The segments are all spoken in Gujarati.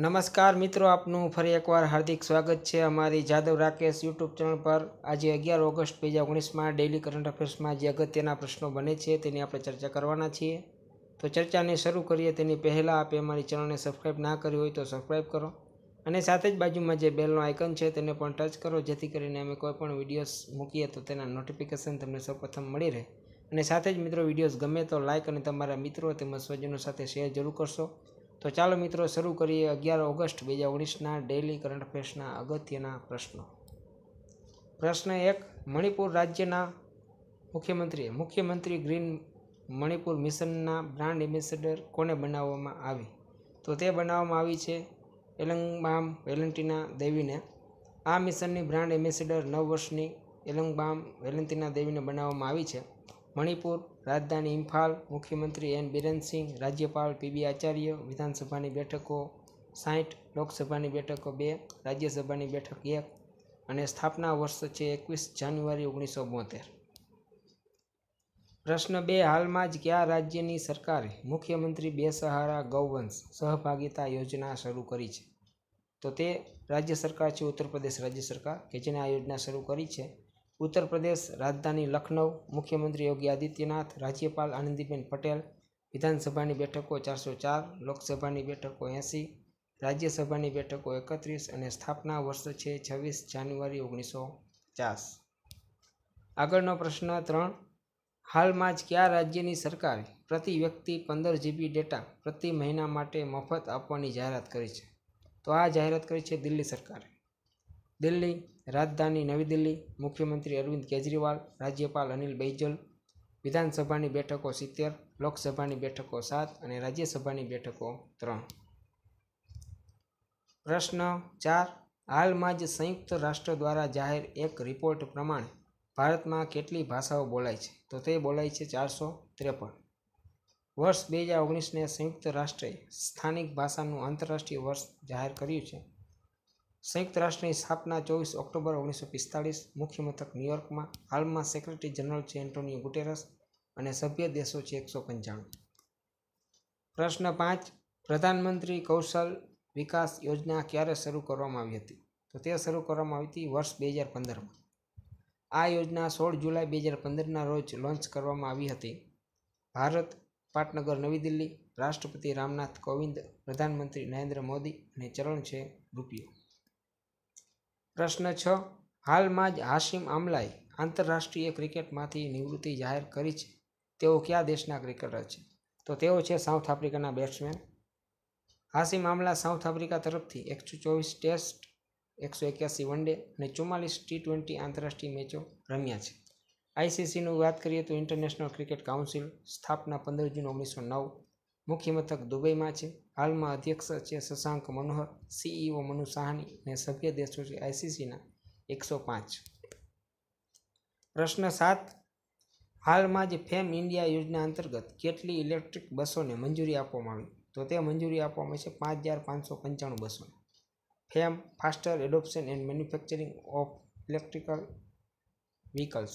નમસ્કાર મિત્રો આપનું ફરી એકવાર હાર્દિક સ્વાગત છે અમારી જાદવ રાકેશ યુટ્યુબ ચેનલ પર આજે અગિયાર ઓગસ્ટ બે હજાર ઓગણીસમાં ડેઇલી કરંટ અફેર્સમાં જે અગત્યના પ્રશ્નો બને છે તેની આપણે ચર્ચા કરવાના છીએ તો ચર્ચાને શરૂ કરીએ તેની પહેલાં આપે અમારી ચેનલને સબસ્ક્રાઈબ ના કરી હોય તો સબસ્ક્રાઈબ કરો અને સાથે જ બાજુમાં જે બેલનો આઇકન છે તેને પણ ટચ કરો જેથી કરીને અમે કોઈપણ વિડીયોઝ મૂકીએ તો તેના નોટિફિકેશન તમને સૌપ્રથમ મળી રહે અને સાથે જ મિત્રો વિડીયોઝ ગમે તો લાઇક અને તમારા મિત્રો તેમજ સ્વજનો સાથે શેર જરૂર કરશો તો ચાલો મિત્રો શરૂ કરીએ અગિયાર ઓગસ્ટ બે હજાર ઓગણીસના ડેઇલી કરંટ અફેર્સના અગત્યના પ્રશ્નો પ્રશ્ન એક મણિપુર રાજ્યના મુખ્યમંત્રીએ મુખ્યમંત્રી ગ્રીન મણિપુર મિશનના બ્રાન્ડ એમ્બેસેડર કોને બનાવવામાં આવી તો તે બનાવવામાં આવી છે એલંગબામ વેલેન્ટિના દેવીને આ મિશનની બ્રાન્ડ એમ્બેસેડર નવ વર્ષની એલંગબામ વેલેન્ટિના દેવીને બનાવવામાં આવી છે મણિપુર રાજધાની ઇમ્ફાલ મુખ્યમંત્રી એન બિરેન રાજ્યપાલ પીબી આચાર્ય વિધાનસભાની બેઠકો સાઠ લોકસભાની બેઠકો બે રાજ્યસભાની બેઠક એક અને સ્થાપના વર્ષ છે એકવીસ જાન્યુઆરી ઓગણીસો બોતેર પ્રશ્ન બે હાલમાં જ કયા રાજ્યની સરકારે મુખ્યમંત્રી બેસહારા ગૌવંશ સહભાગિતા યોજના શરૂ કરી છે તો તે રાજ્ય સરકાર છે ઉત્તર પ્રદેશ રાજ્ય સરકાર કે જેને આ યોજના શરૂ કરી છે ઉત્તર પ્રદેશ રાજધાની લખનઉ મુખ્યમંત્રી યોગી આદિત્યનાથ રાજ્યપાલ આનંદીબેન પટેલ વિધાનસભાની બેઠકો ચારસો ચાર લોકસભાની બેઠકો એંસી રાજ્યસભાની બેઠકો એકત્રીસ અને સ્થાપના વર્ષ છે છવ્વીસ જાન્યુઆરી ઓગણીસો પચાસ આગળનો પ્રશ્ન ત્રણ હાલમાં જ કયા રાજ્યની સરકારે પ્રતિ વ્યક્તિ પંદર જીબી ડેટા પ્રતિ મહિના માટે મફત આપવાની જાહેરાત કરી છે તો આ જાહેરાત કરી છે દિલ્હી સરકારે દિલ્હી રાજધાની નવી દિલ્હી મુખ્યમંત્રી અરવિંદ કેજરીવાલ રાજ્યપાલ અનિલ બૈજલ વિધાનસભાની બેઠકો સિત્તેર લોકસભાની બેઠકો સાત અને રાજ્યસભાની બેઠકો ત્રણ પ્રશ્ન ચાર હાલમાં જ સંયુક્ત રાષ્ટ્ર દ્વારા જાહેર એક રિપોર્ટ પ્રમાણે ભારતમાં કેટલી ભાષાઓ બોલાય છે તો તે બોલાય છે ચારસો ત્રેપન વર્ષ બે હજાર ઓગણીસને સંયુક્ત રાષ્ટ્રે સ્થાનિક ભાષાનું આંતરરાષ્ટ્રીય વર્ષ જાહેર કર્યું છે સંયુક્ત રાષ્ટ્રની સ્થાપના ચોવીસ ઓક્ટોબર ઓગણીસો પિસ્તાળીસ મુખ્યમથક ન્યૂયોર્કમાં હાલમાં સેક્રેટરી જનરલ છે એન્ટોનિયો ગુટેરસ અને સભ્ય દેશો છે એકસો પંચાણું પ્રશ્ન પાંચ પ્રધાનમંત્રી કૌશલ વિકાસ યોજના ક્યારે શરૂ કરવામાં આવી હતી તો તે શરૂ કરવામાં આવી હતી વર્ષ બે હજાર પંદરમાં આ યોજના સોળ જુલાઈ બે હજાર પંદરના રોજ લોન્ચ કરવામાં આવી હતી ભારત પાટનગર નવી દિલ્હી રાષ્ટ્રપતિ રામનાથ કોવિંદ પ્રધાનમંત્રી નરેન્દ્ર મોદી અને ચરણ છે રૂપિયો પ્રશ્ન છ હાલમાં જ હાશિમ આમલાએ આંતરરાષ્ટ્રીય ક્રિકેટમાંથી નિવૃત્તિ જાહેર કરી છે તેઓ કયા દેશના ક્રિકેટર છે તો તેઓ છે સાઉથ આફ્રિકાના batsman Hashim Amla South Africa તરફથી એકસો ચોવીસ ટેસ્ટ એકસો એક્યાસી વન ડે અને ચુમ્માલીસ ટી ટ્વેન્ટી આંતરરાષ્ટ્રીય મેચો રમ્યા છે આઈસીસીનું વાત કરીએ તો ઇન્ટરનેશનલ ક્રિકેટ કાઉન્સિલ સ્થાપના પંદર જૂન ઓગણીસો નવ મુખ્ય મથક દુબઈમાં છે હાલમાં અધ્યક્ષ છે શશાંક મનોહર સીઈઓ મનુ સાહની અને સભ્ય દેશો છે આઈસીસીના એકસો પાંચ પ્રશ્ન સાત હાલમાં જે ફેમ ઇન્ડિયા યોજના અંતર્ગત કેટલી ઇલેક્ટ્રિક બસોને મંજૂરી આપવામાં આવી તો તે મંજૂરી આપવામાં છે પાંચ હજાર પાંચસો પંચાણું બસો FAME faster adoption and manufacturing of electrical vehicles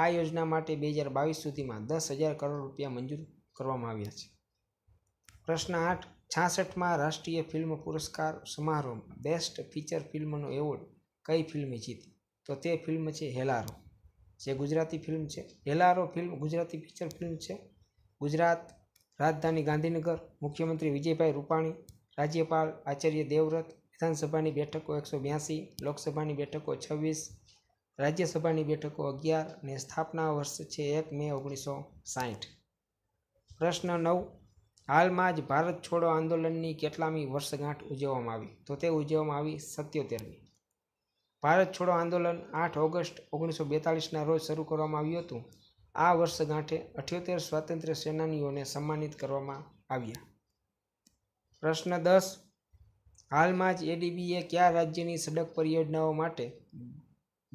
આ યોજના માટે બે હજાર બાવીસ સુધીમાં દસ હજાર કરોડ રૂપિયા મંજૂર કરવામાં આવ્યા છે પ્રશ્ન આઠ છાસઠમાં રાષ્ટ્રીય ફિલ્મ પુરસ્કાર સમારોહ બેસ્ટ ફીચર ફિલ્મનો એવોર્ડ કઈ ફિલ્મે જીતી તો તે ફિલ્મ છે હેલારો જે ગુજરાતી ફિલ્મ છે Hellaro film Gujarati feature film છે ગુજરાત રાજધાની ગાંધીનગર મુખ્યમંત્રી વિજયભાઈ રૂપાણી રાજ્યપાલ આચાર્ય દેવવ્રત વિધાનસભાની બેઠકો એકસો બ્યાસી લોકસભાની બેઠકો છવ્વીસ રાજ્યસભાની બેઠકો અગિયાર અને સ્થાપના વર્ષ છે એક મે ઓગણીસો સાહીઠ પ્રશ્ન નવ હાલમાં જ ભારત છોડો આંદોલનની કેટલામી વર્ષગાંઠ ઉજવવામાં આવી તો તે ઉજવવામાં આવી સત્યોતેરમી ભારત છોડો આંદોલન આઠ ઓગસ્ટ ઓગણીસો બેતાલીસના રોજ શરૂ કરવામાં આવ્યું હતું આ વર્ષગાંઠે અઠ્યોતેર સ્વાતંત્ર્ય સેનાનીઓને સન્માનિત કરવામાં આવ્યા પ્રશ્ન દસ હાલમાં જ એડીબીએ કયા રાજ્યની સડક પરિયોજનાઓ માટે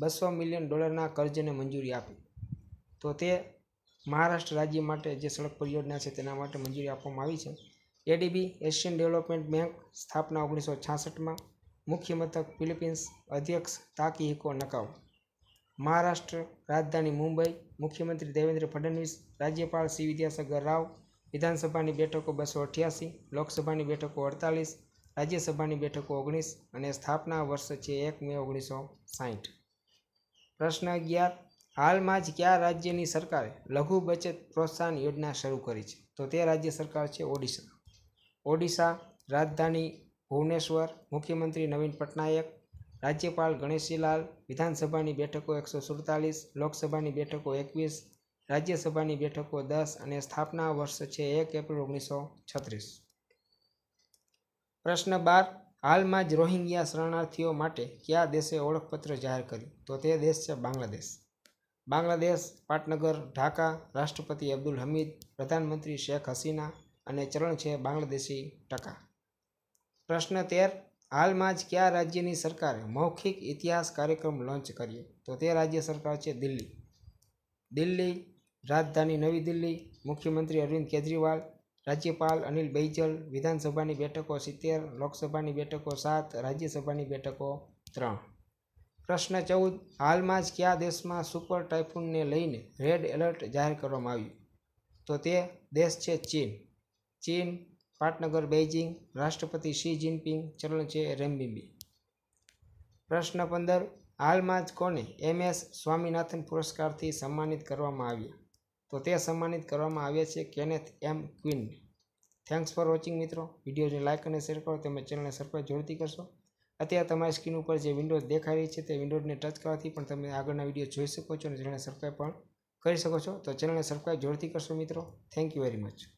બસો મિલિયન ડોલરના કર્જને મંજૂરી આપી તો તે મહારાષ્ટ્ર રાજ્ય માટે જે સડક પરિયોજના છે તેના માટે મંજૂરી આપવામાં આવી છે એડીબી એશિયન ડેવલપમેન્ટ બેંક સ્થાપના ઓગણીસો છાસઠમાં મુખ્ય મથક ફિલિપિન્સ અધ્યક્ષ તાકી હિકો નકાવ મહારાષ્ટ્ર રાજધાની મુંબઈ મુખ્યમંત્રી દેવેન્દ્ર ફડણવીસ રાજ્યપાલ શ્રી વિદ્યાસાગર રાવ વિધાનસભાની બેઠકો બસો અઠ્યાસી લોકસભાની બેઠકો અડતાલીસ રાજ્યસભાની બેઠકો ઓગણીસ અને સ્થાપના વર્ષ છે એક મે ઓગણીસો સાહીઠ પ્રશ્ન અગિયાર હાલમાં જ કયા રાજ્યની સરકારે લઘુ બચત પ્રોત્સાહન યોજના શરૂ કરી છે તો તે રાજ્ય સરકાર છે ઓડિશા ઓડિશા રાજધાની ભુવનેશ્વર મુખ્યમંત્રી નવીન પટનાયક રાજ્યપાલ ગણેશીલાલ વિધાનસભાની બેઠકો એકસો સુડતાલીસ લોકસભાની બેઠકો એકવીસ રાજ્યસભાની બેઠકો દસ અને સ્થાપના વર્ષ છે એક એપ્રિલ ઓગણીસો છત્રીસ પ્રશ્ન બાર હાલમાં જ રોહિંગ્યા શરણાર્થીઓ માટે કયા દેશે ઓળખપત્ર જાહેર કર્યું તો તે દેશ છે બાંગ્લાદેશ બાંગ્લાદેશ પાટનગર ઢાકા રાષ્ટ્રપતિ અબ્દુલ હમીદ પ્રધાનમંત્રી શેખ હસીના અને ચરણ છે બાંગ્લાદેશી ટકા પ્રશ્ન તેર હાલમાં જ કયા રાજ્યની સરકારે મૌખિક ઇતિહાસ કાર્યક્રમ લોન્ચ કર્યો તો તે રાજ્ય સરકાર છે દિલ્હી દિલ્હી રાજધાની નવી દિલ્હી મુખ્યમંત્રી અરવિંદ કેજરીવાલ રાજ્યપાલ અનિલ બૈજલ વિધાનસભાની બેઠકો સિત્તેર લોકસભાની બેઠકો સાત રાજ્યસભાની બેઠકો ત્રણ પ્રશ્ન ચૌદ હાલમાં જ કયા દેશમાં સુપર ટાઇફૂનને લઈને રેડ એલર્ટ જાહેર કરવામાં આવ્યું તો તે દેશ છે ચીન ચીન પાટનગર બેઇજિંગ રાષ્ટ્રપતિ શી જિનપિંગ ચલણ છે રેમબીબી પ્રશ્ન પંદર હાલમાં જ કોને એમ એસ સ્વામિનાથન પુરસ્કારથી સન્માનિત કરવામાં આવ્યા તો તે સન્માનિત કરવામાં આવ્યા છે કેનેથ એમ ક્વિનને થેન્ક્સ ફોર વોચિંગ મિત્રો વિડીયોને લાઇક અને શેર કરો તેમજ ચેનલને સબસ્ક્રાઈબ જરૂરથી કરશો અત્યારે તમારી સ્ક્રીન ઉપર જે વિન્ડો દેખાઈ રહી છે તે વિન્ડોને ટચ કરવાથી પણ તમે આગળના વિડીયો જોઈ શકો છો અને ચેનલને સબસ્ક્રાઈબ પણ કરી શકો છો તો ચેનલને સબસ્ક્રાઈબ જોરથી કરશો મિત્રો થેન્ક યુ વેરી મચ